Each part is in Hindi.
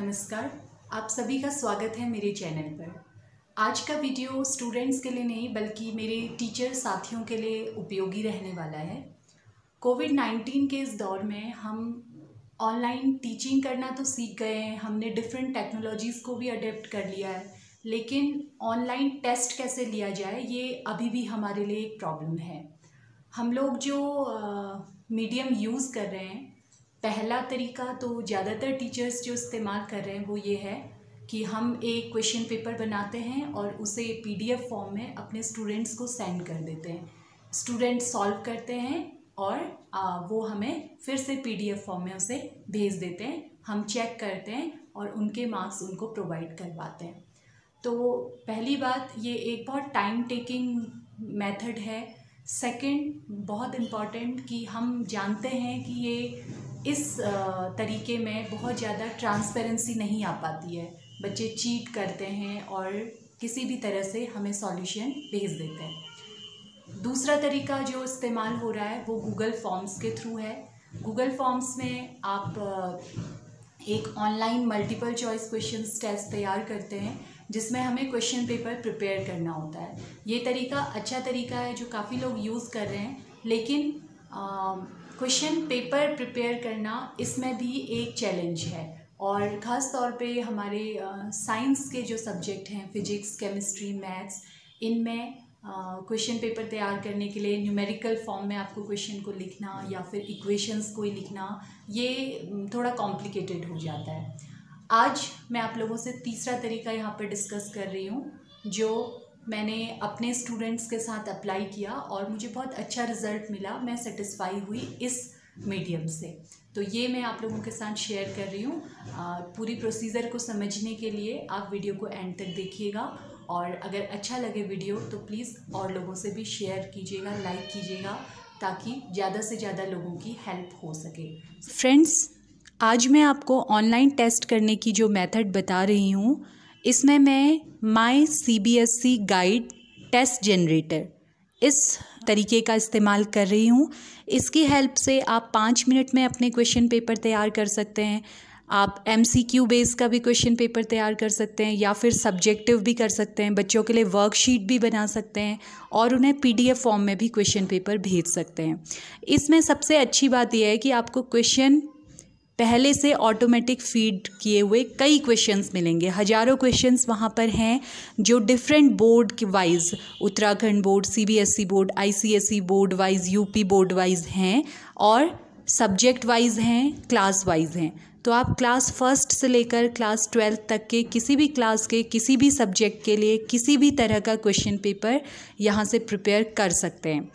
नमस्कार आप सभी का स्वागत है मेरे चैनल पर आज का वीडियो स्टूडेंट्स के लिए नहीं बल्कि मेरे टीचर साथियों के लिए उपयोगी रहने वाला है कोविड नाइन्टीन के इस दौर में हम ऑनलाइन टीचिंग करना तो सीख गए हैं हमने डिफरेंट टेक्नोलॉजीज़ को भी अडेप्ट कर लिया है लेकिन ऑनलाइन टेस्ट कैसे लिया जाए ये अभी भी हमारे लिए एक प्रॉब्लम है हम लोग जो मीडियम यूज़ कर रहे हैं पहला तरीका तो ज़्यादातर टीचर्स जो इस्तेमाल कर रहे हैं वो ये है कि हम एक क्वेश्चन पेपर बनाते हैं और उसे पीडीएफ फॉर्म में अपने स्टूडेंट्स को सेंड कर देते हैं स्टूडेंट सॉल्व करते हैं और आ, वो हमें फिर से पीडीएफ फॉर्म में उसे भेज देते हैं हम चेक करते हैं और उनके मार्क्स उनको प्रोवाइड करवाते हैं तो पहली बात ये एक बहुत टाइम टेकिंग मेथड है सेकंड बहुत इम्पॉर्टेंट कि हम जानते हैं कि ये इस तरीके में बहुत ज़्यादा ट्रांसपेरेंसी नहीं आ पाती है बच्चे चीट करते हैं और किसी भी तरह से हमें सॉल्यूशन भेज देते हैं दूसरा तरीका जो इस्तेमाल हो रहा है वो गूगल फॉर्म्स के थ्रू है गूगल फॉर्म्स में आप एक online multiple choice question test तैयार करते हैं जिसमें हमें क्वेश्चन पेपर प्रिपेयर करना होता है ये तरीका अच्छा तरीका है जो काफ़ी लोग यूज़ कर रहे हैं लेकिन क्वेश्चन पेपर प्रिपेयर करना इसमें भी एक चैलेंज है और ख़ास तौर पे हमारे साइंस के जो सब्जेक्ट हैं फिजिक्स केमिस्ट्री मैथ्स इनमें क्वेश्चन पेपर तैयार करने के लिए न्यूमेरिकल फॉर्म में आपको क्वेश्चन को लिखना या फिर इक्वेशंस को ही लिखना ये थोड़ा कॉम्प्लिकेटेड हो जाता है आज मैं आप लोगों से तीसरा तरीका यहाँ पर डिस्कस कर रही हूँ जो मैंने अपने स्टूडेंट्स के साथ अप्लाई किया और मुझे बहुत अच्छा रिज़ल्ट मिला मैं सेटिस्फाई हुई इस मीडियम से तो ये मैं आप लोगों के साथ शेयर कर रही हूँ पूरी प्रोसीजर को समझने के लिए आप वीडियो को एंड तक देखिएगा और अगर अच्छा लगे वीडियो तो प्लीज़ और लोगों से भी शेयर कीजिएगा लाइक कीजिएगा ताकि ज़्यादा से ज़्यादा लोगों की हेल्प हो सके फ्रेंड्स आज मैं आपको ऑनलाइन टेस्ट करने की जो मेथड बता रही हूँ इसमें मैं my C B S E guide test generator इस तरीके का इस्तेमाल कर रही हूँ इसकी हेल्प से आप पाँच मिनट में अपने क्वेश्चन पेपर तैयार कर सकते हैं आप एम सी क्यू बेस का भी क्वेश्चन पेपर तैयार कर सकते हैं या फिर सब्जेक्टिव भी कर सकते हैं बच्चों के लिए वर्कशीट भी बना सकते हैं और उन्हें पी डी एफ फॉर्म में भी क्वेश्चन पेपर भेज सकते हैं इसमें सबसे अच्छी बात यह है कि आपको क्वेश्चन पहले से ऑटोमेटिक फीड किए हुए कई क्वेश्चंस मिलेंगे हजारों क्वेश्चंस वहाँ पर हैं जो डिफरेंट बोर्ड के wise Uttarakhand board CBSE board ICSE board wise UP board wise हैं और सब्जेक्ट वाइज हैं क्लास वाइज हैं तो आप क्लास फर्स्ट से लेकर क्लास ट्वेल्थ तक के किसी भी क्लास के किसी भी सब्जेक्ट के लिए किसी भी तरह का क्वेश्चन पेपर यहाँ से प्रिपेयर कर सकते हैं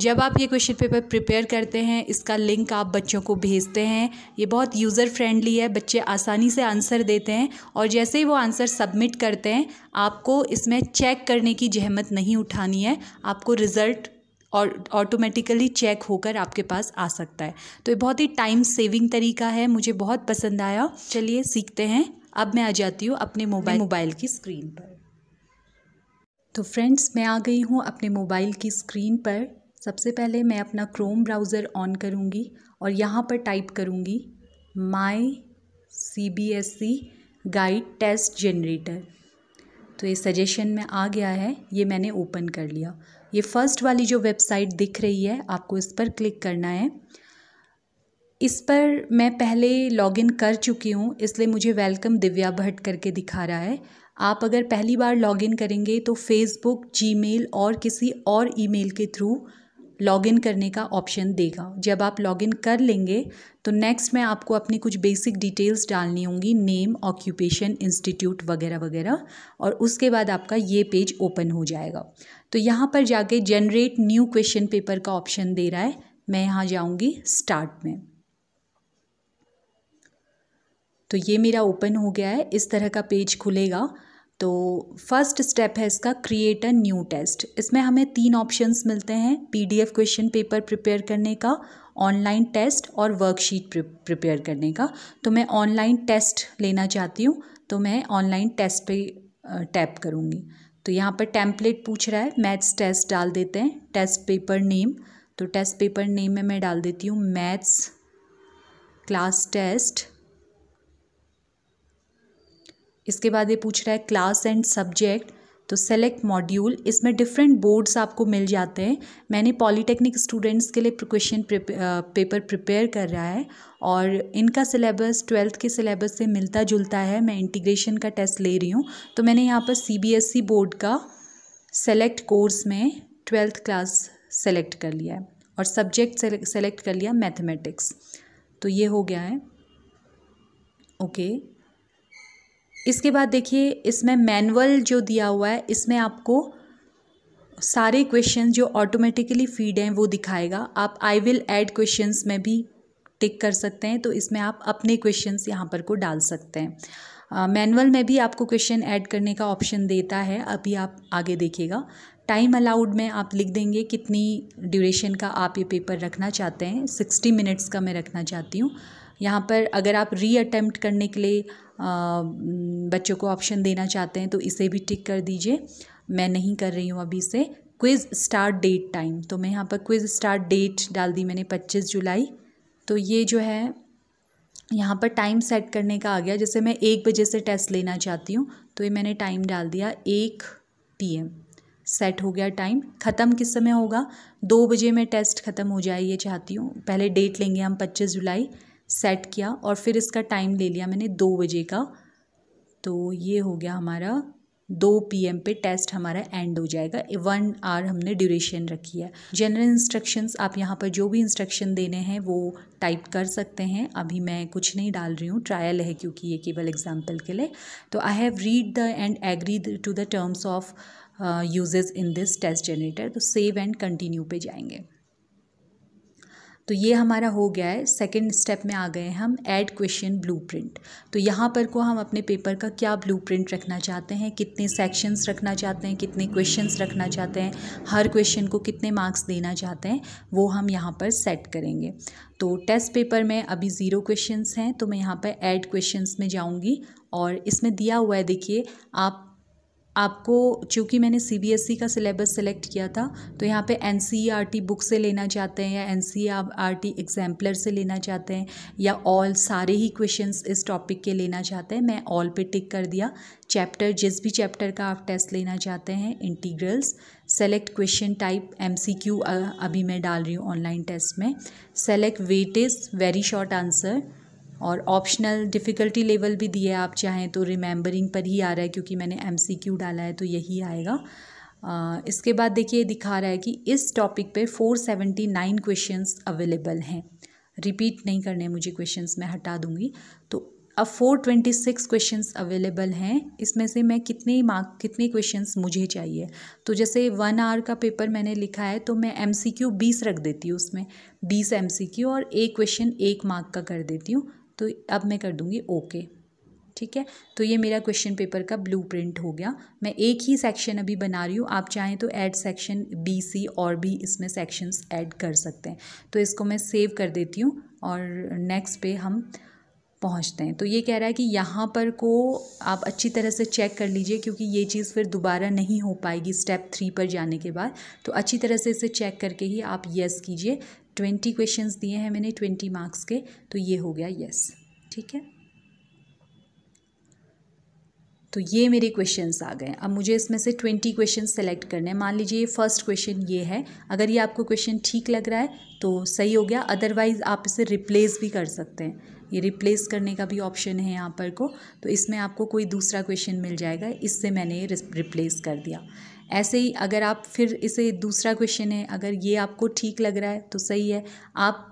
जब आप ये क्वेश्चन पेपर प्रिपेयर करते हैं इसका लिंक आप बच्चों को भेजते हैं ये बहुत यूज़र फ्रेंडली है बच्चे आसानी से आंसर देते हैं और जैसे ही वो आंसर सबमिट करते हैं आपको इसमें चेक करने की जहमत नहीं उठानी है आपको रिज़ल्ट और ऑटोमेटिकली चेक होकर आपके पास आ सकता है तो ये बहुत ही टाइम सेविंग तरीका है मुझे बहुत पसंद आया चलिए सीखते हैं अब मैं आ जाती हूँ अपने मोबाइल मोबाइल की स्क्रीन पर तो फ्रेंड्स मैं आ गई हूँ अपने मोबाइल की स्क्रीन पर सबसे पहले मैं अपना क्रोम ब्राउज़र ऑन करूँगी और यहाँ पर टाइप करूँगी my C B S E guide test generator तो ये सजेशन में आ गया है ये मैंने ओपन कर लिया ये फ़र्स्ट वाली जो वेबसाइट दिख रही है आपको इस पर क्लिक करना है इस पर मैं पहले लॉगिन कर चुकी हूँ इसलिए मुझे वेलकम दिव्या भट्ट करके दिखा रहा है आप अगर पहली बार लॉगिन करेंगे तो फेसबुक जीमेल और किसी और ईमेल के थ्रू लॉगिन करने का ऑप्शन देगा जब आप लॉगिन कर लेंगे तो नेक्स्ट में आपको अपनी कुछ बेसिक डिटेल्स डालनी होंगी नेम ऑक्यूपेशन इंस्टीट्यूट वगैरह वगैरह और उसके बाद आपका ये पेज ओपन हो जाएगा तो यहाँ पर जाके जनरेट न्यू क्वेश्चन पेपर का ऑप्शन दे रहा है मैं यहाँ जाऊँगी स्टार्ट में तो ये मेरा ओपन हो गया है इस तरह का पेज खुलेगा तो फर्स्ट स्टेप है इसका क्रिएट अ न्यू टेस्ट इसमें हमें तीन ऑप्शंस मिलते हैं पीडीएफ क्वेश्चन पेपर प्रिपेयर करने का ऑनलाइन टेस्ट और वर्कशीट प्रिपेयर करने का तो मैं ऑनलाइन टेस्ट लेना चाहती हूँ तो मैं ऑनलाइन टेस्ट पे टैप करूँगी तो यहाँ पर टेम्पलेट पूछ रहा है मैथ्स टेस्ट डाल देते हैं टेस्ट पेपर नेम तो टेस्ट पेपर नेम में मैं डाल देती हूँ मैथ्स क्लास टेस्ट इसके बाद ये पूछ रहा है क्लास एंड सब्जेक्ट तो सेलेक्ट मॉड्यूल इसमें डिफरेंट बोर्ड्स आपको मिल जाते हैं मैंने पॉलिटेक्निक स्टूडेंट्स के लिए क्वेश्चन पेपर प्रिपेयर कर रहा है और इनका सिलेबस ट्वेल्थ के सिलेबस से मिलता जुलता है मैं इंटीग्रेशन का टेस्ट ले रही हूँ तो मैंने यहाँ पर सीबीएसई बोर्ड e का सेलेक्ट कोर्स में ट्वेल्थ क्लास सेलेक्ट कर लिया है और सब्जेक्ट सेलेक्ट कर लिया मैथमेटिक्स तो ये हो गया है ओके okay. इसके बाद देखिए इसमें मैनुअल जो दिया हुआ है इसमें आपको सारे क्वेश्चन जो ऑटोमेटिकली फीड हैं वो दिखाएगा आप आई विल ऐड क्वेश्चंस में भी टिक कर सकते हैं तो इसमें आप अपने क्वेश्चंस यहाँ पर को डाल सकते हैं मैनुअल में भी आपको क्वेश्चन ऐड करने का ऑप्शन देता है अभी आप आगे देखिएगा टाइम अलाउड में आप लिख देंगे कितनी ड्यूरेशन का आप ये पेपर रखना चाहते हैं सिक्सटी मिनट्स का मैं रखना चाहती हूँ यहाँ पर अगर आप री अटैम्प्ट करने के लिए बच्चों को ऑप्शन देना चाहते हैं तो इसे भी टिक कर दीजिए मैं नहीं कर रही हूँ अभी इसे क्विज़ स्टार्ट डेट टाइम तो मैं यहाँ पर क्विज़ स्टार्ट डेट डाल दी मैंने पच्चीस जुलाई तो ये जो है यहाँ पर टाइम सेट करने का आ गया जैसे मैं एक बजे से टेस्ट लेना चाहती हूँ तो ये मैंने टाइम डाल दिया एक एम सेट हो गया टाइम ख़त्म किस समय होगा दो बजे में टेस्ट ख़त्म हो जाए ये चाहती हूँ पहले डेट लेंगे हम पच्चीस जुलाई सेट किया और फिर इसका टाइम ले लिया मैंने दो बजे का तो ये हो गया हमारा दो पीएम पे टेस्ट हमारा एंड हो जाएगा वन आवर हमने ड्यूरेशन रखी है जनरल इंस्ट्रक्शंस आप यहाँ पर जो भी इंस्ट्रक्शन देने हैं वो टाइप कर सकते हैं अभी मैं कुछ नहीं डाल रही हूँ ट्रायल है क्योंकि ये केवल एग्जाम्पल के लिए तो I have read the and agree to the terms of usage in this test generator तो सेव एंड कंटिन्यू पे जाएंगे तो ये हमारा हो गया है सेकेंड स्टेप में आ गए हैं हम ऐड क्वेश्चन ब्लू तो यहाँ पर को हम अपने पेपर का क्या ब्लू रखना चाहते हैं कितने सेक्शंस रखना चाहते हैं कितने क्वेश्चंस रखना चाहते हैं हर क्वेश्चन को कितने मार्क्स देना चाहते हैं वो हम यहाँ पर सेट करेंगे तो टेस्ट पेपर में अभी ज़ीरो क्वेश्चंस हैं तो मैं यहाँ पर ऐड क्वेश्चंस में जाऊँगी और इसमें दिया हुआ है देखिए आप आपको चूँकि मैंने सी बी एस ई का सिलेबस सेलेक्ट किया था तो यहाँ पे N C R T book से लेना चाहते हैं या N C R T exemplar से लेना चाहते हैं या ऑल सारे ही क्वेश्चंस इस टॉपिक के लेना चाहते हैं मैं ऑल पे टिक कर दिया चैप्टर जिस भी चैप्टर का आप टेस्ट लेना चाहते हैं integrals select question type M C Q अभी मैं डाल रही हूँ ऑनलाइन टेस्ट में select weight is very short answer और ऑप्शनल डिफ़िकल्टी लेवल भी दिया है आप चाहें तो रिमेंबरिंग पर ही आ रहा है क्योंकि मैंने एम डाला है तो यही आएगा आ, इसके बाद देखिए दिखा रहा है कि इस टॉपिक पे 479 क्वेश्चंस अवेलेबल हैं रिपीट नहीं करने मुझे क्वेश्चंस मैं हटा दूँगी तो अब 426 क्वेश्चंस अवेलेबल हैं इसमें से मैं कितने मार्क कितने क्वेश्चंस मुझे चाहिए तो जैसे वन आवर का पेपर मैंने लिखा है तो मैं एमसीक्यू 20 रख देती हूँ उसमें 20 एमसीक्यू और एक क्वेश्चन एक मार्क का कर देती हूँ तो अब मैं कर दूँगी ओके ठीक है तो ये मेरा क्वेश्चन पेपर का ब्लू प्रिंट हो गया मैं एक ही सेक्शन अभी बना रही हूँ आप चाहें तो ऐड सेक्शन बी सी और भी इसमें सेक्शंस ऐड कर सकते हैं तो इसको मैं सेव कर देती हूँ और नेक्स्ट पे हम पहुँचते हैं तो ये कह रहा है कि यहाँ पर को आप अच्छी तरह से चेक कर लीजिए क्योंकि ये चीज़ फिर दोबारा नहीं हो पाएगी स्टेप थ्री पर जाने के बाद तो अच्छी तरह से इसे चेक करके ही आप येस कीजिए ट्वेंटी क्वेश्चन दिए हैं मैंने ट्वेंटी मार्क्स के तो ये हो गया यस ठीक है तो ये मेरे क्वेश्चंस आ गए अब मुझे इसमें से ट्वेंटी क्वेश्चन सेलेक्ट करने हैं मान लीजिए ये फर्स्ट क्वेश्चन ये है अगर ये आपको क्वेश्चन ठीक लग रहा है तो सही हो गया अदरवाइज़ आप इसे रिप्लेस भी कर सकते हैं ये रिप्लेस करने का भी ऑप्शन है यहाँ पर को तो इसमें आपको कोई दूसरा क्वेश्चन मिल जाएगा इससे मैंने ये रिप्लेस कर दिया ऐसे ही अगर आप फिर इसे दूसरा क्वेश्चन है अगर ये आपको ठीक लग रहा है तो सही है आप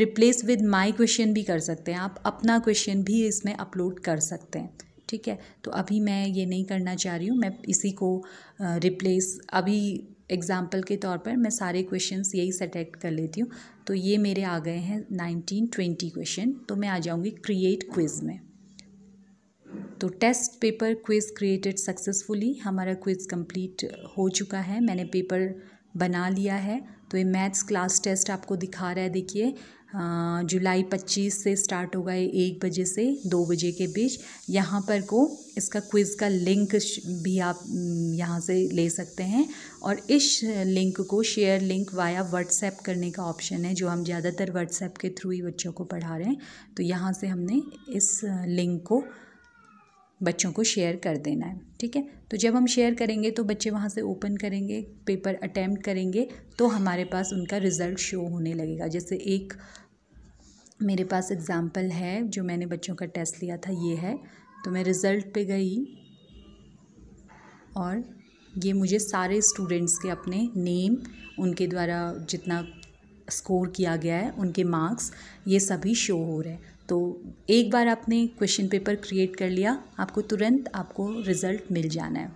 रिप्लेस विद माय क्वेश्चन भी कर सकते हैं आप अपना क्वेश्चन भी इसमें अपलोड कर सकते हैं ठीक है तो अभी मैं ये नहीं करना चाह रही हूँ मैं इसी को रिप्लेस अभी एग्ज़ाम्पल के तौर पर मैं सारे क्वेश्चंस यही सेटेक्ट कर लेती हूँ तो ये मेरे आ गए हैं नाइनटीन ट्वेंटी क्वेश्चन तो मैं आ जाऊँगी क्रिएट क्विज़ में तो test paper quiz created successfully हमारा क्विज़ कंप्लीट हो चुका है मैंने पेपर बना लिया है तो ये मैथ्स क्लास टेस्ट आपको दिखा रहा है देखिए जुलाई पच्चीस से स्टार्ट होगा ये एक बजे से दो बजे के बीच यहाँ पर को इसका क्विज़ का लिंक भी आप यहाँ से ले सकते हैं और इस लिंक को शेयर लिंक वाया व्हाट्सएप करने का ऑप्शन है जो हम ज़्यादातर व्हाट्सएप के थ्रू ही बच्चों को पढ़ा रहे हैं तो यहाँ से हमने इस लिंक को बच्चों को शेयर कर देना है ठीक है तो जब हम शेयर करेंगे तो बच्चे वहाँ से ओपन करेंगे पेपर अटैम्प्ट करेंगे तो हमारे पास उनका रिज़ल्ट शो होने लगेगा जैसे एक मेरे पास एग्ज़ाम्पल है जो मैंने बच्चों का टेस्ट लिया था ये है तो मैं रिज़ल्ट पे गई और ये मुझे सारे स्टूडेंट्स के अपने नेम उनके द्वारा जितना स्कोर किया गया है उनके मार्क्स ये सभी शो हो रहे हैं तो एक बार आपने क्वेश्चन पेपर क्रिएट कर लिया आपको तुरंत आपको रिज़ल्ट मिल जाना है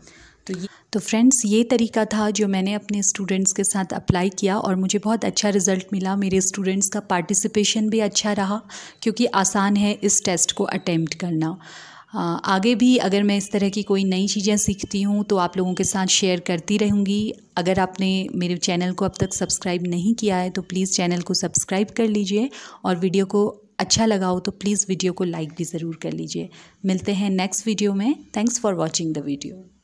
तो ये तो फ्रेंड्स ये तरीका था जो मैंने अपने स्टूडेंट्स के साथ अप्लाई किया और मुझे बहुत अच्छा रिजल्ट मिला मेरे स्टूडेंट्स का पार्टिसिपेशन भी अच्छा रहा क्योंकि आसान है इस टेस्ट को अटैम्प्ट करना आगे भी अगर मैं इस तरह की कोई नई चीज़ें सीखती हूँ तो आप लोगों के साथ शेयर करती रहूँगी अगर आपने मेरे चैनल को अब तक सब्सक्राइब नहीं किया है तो प्लीज़ चैनल को सब्सक्राइब कर लीजिए और वीडियो को अच्छा लगा हो तो प्लीज़ वीडियो को लाइक भी ज़रूर कर लीजिए मिलते हैं नेक्स्ट वीडियो में thanks for watching the video